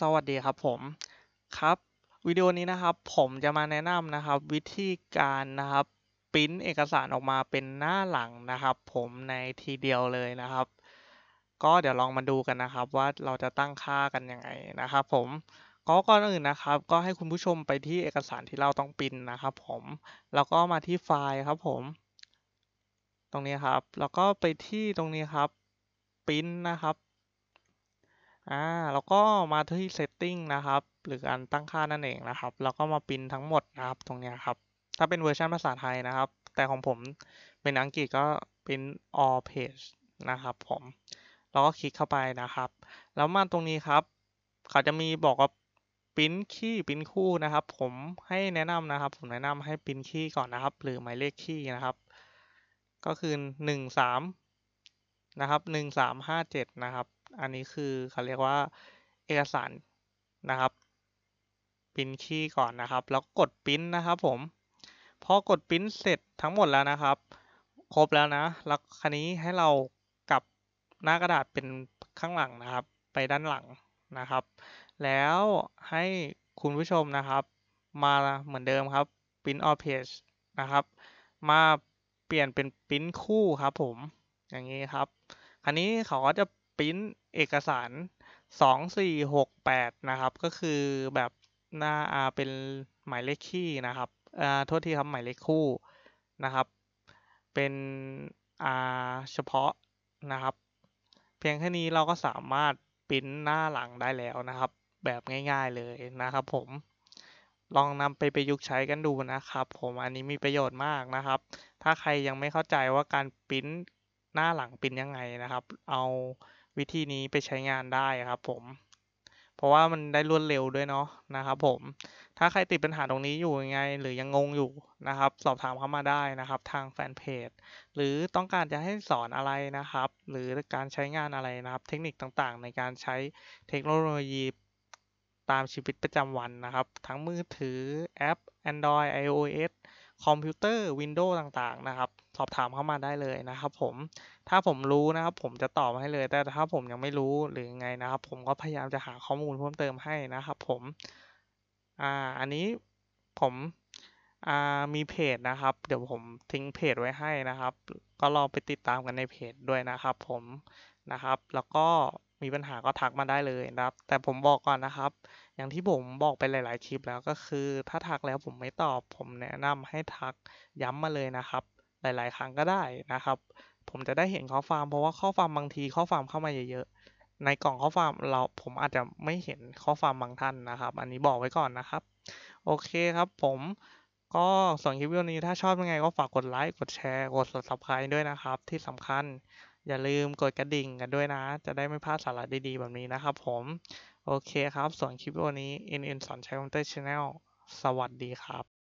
สวัสดีครับผมครับ วิดีโอนี้นะครับ ผมจะมาแนะนำนะครับวิธีการนะครับปริ้นเอกสารออกมาเป็นหน้าหลังนะครับผมในทีเดียวเลยนะครับ ก็เดี๋ยวลองมาดูกันนะครับ ว่าเราจะตั้งค่ากันยังไงนะครับผม ก็ก่อนอื่นนะครับ ก็ให้คุณผู้ชมไปที่เอกสารที่เราต้องปริ้นนะครับ ผมแล้วก็มาที่ไฟล์ครับ ผม ตรงนี้ครับแล้วก็ไปที่ตรงนี้ครับปริ้นนะครับอ่าแล้วก็มาที่ setting นะครับหรือการตั้งค่านั่นเองนะครับแล้วก็มาปินทั้งหมดนะครับตรงนี้ครับถ้าเป็นเวอร์ชันภาษาไทยนะครับ แต่ของผมเป็นอังกฤษก็เป็น all page นะครับ ผมแล้วก็คลิกเข้าไปนะครับแล้วมาตรงนี้ครับเขาจะมีบอกว่าปินคี่ปินคู่นะครับ ผมให้แนะนำนะครับ ผมแนะนำให้ปินคี่ก่อนนะครับหรือหมายเลขคี่นะครับ ก็คือหนึ่งสามนะครับหนึ่งสามห้าเจ็ดนะครับอันนี้คือเขาเรียกว่าเอกสารนะครับพิมพ์คีย์ก่อนนะครับ แล้วกดพิมพ์นะครับผมพอกดพิมพ์เสร็จทั้งหมดแล้วนะครับ ครบแล้วนะแล้วคันนี้ให้เรากลับหน้ากระดาษเป็นข้างหลังนะครับ ไปด้านหลังนะครับ แล้วให้คุณผู้ชมนะครับ มาเหมือนเดิมครับ p ิ i n ์ all page นะครับมาเปลี่ยนเป็นพิมพ์คู่ครับผมอย่างนี้ครับคันนี้เขาก็จะปริ้นเอกสารสสองี่หก แปดนะครับ ก็คือแบบหน้าเป็นหมายเลขคี่นะครับอ่าโทษทีครับหมายเลขคู่นะครับ เป็นอ่าเฉพาะนะครับ เพียงแค่นี้เราก็สามารถปริ้นหน้าหลังได้แล้วนะครับ แบบง่ายๆเลยนะครับ ผม ลองนำไปประยุกต์ใช้กันดูนะครับ ผม อันนี้มีประโยชน์มากนะครับ ถ้าใครยังไม่เข้าใจว่าการปริ้นหน้าหลังปริ้นยังไงนะครับ เอาวิธีนี้ไปใช้งานได้ครับผม เพราะว่ามันได้รวดเร็วด้วยเนาะนะครับผม ถ้าใครติดปัญหาตรงนี้อยู่ยังไง หรือยังงงอยู่นะครับสอบถามเข้ามาได้นะครับ ทางแฟนเพจ หรือต้องการจะให้สอนอะไรนะครับ หรือการใช้งานอะไรนะครับ เทคนิคต่างๆ ในการใช้เทคโนโลยีตามชีวิตประจำวันนะครับ ทั้งมือถือแอป Android iOS คอมพิวเตอร์วินโดว์ต่าง ๆ นะครับสอบถามเข้ามาได้เลยนะครับ ผมถ้าผมรู้นะครับ ผมจะตอบให้เลย แต่ถ้าผมยังไม่รู้หรือไงนะครับ ผมก็พยายามจะหาข้อมูลเพิ่มเติมให้นะครับ ผมอ่าอันนี้ผมอ่ามีเพจนะครับ เดี๋ยวผมทิ้งเพจไว้ให้นะครับ ก็ลองไปติดตามกันในเพจด้วยนะครับ ผมนะครับแล้วก็มีปัญหาก็ทักมาได้เลยนะครับ แต่ผมบอกก่อนนะครับ อย่างที่ผมบอกไปหลาย ๆ คลิปแล้วก็คือ ถ้าทักแล้วผมไม่ตอบ ผมแนะนำให้ทักย้ำมาเลยนะครับ หลาย ๆ ครั้งก็ได้นะครับ ผมจะได้เห็นข้อความเพราะว่าข้อความบางที ข้อความเข้ามาเยอะ ๆ ในกล่องข้อความเราผมอาจจะไม่เห็นข้อความบางท่านนะครับ อันนี้บอกไว้ก่อนนะครับ โอเคครับผมก็ส่วนคลิปวิดีโอนี้ถ้าชอบยังไงก็ฝากกดไลค์กดแชร์ กด subscribe ด้วยนะครับ ที่สำคัญอย่าลืมกดกระดิ่งกันด้วยนะ จะได้ไม่พลาดสาระดีๆแบบนี้นะครับผม โอเคครับ ส่วนคลิปวนนี้อนี้ NN สอนใช้คอมพิวเตอร์ชแนลสวัสดีครับ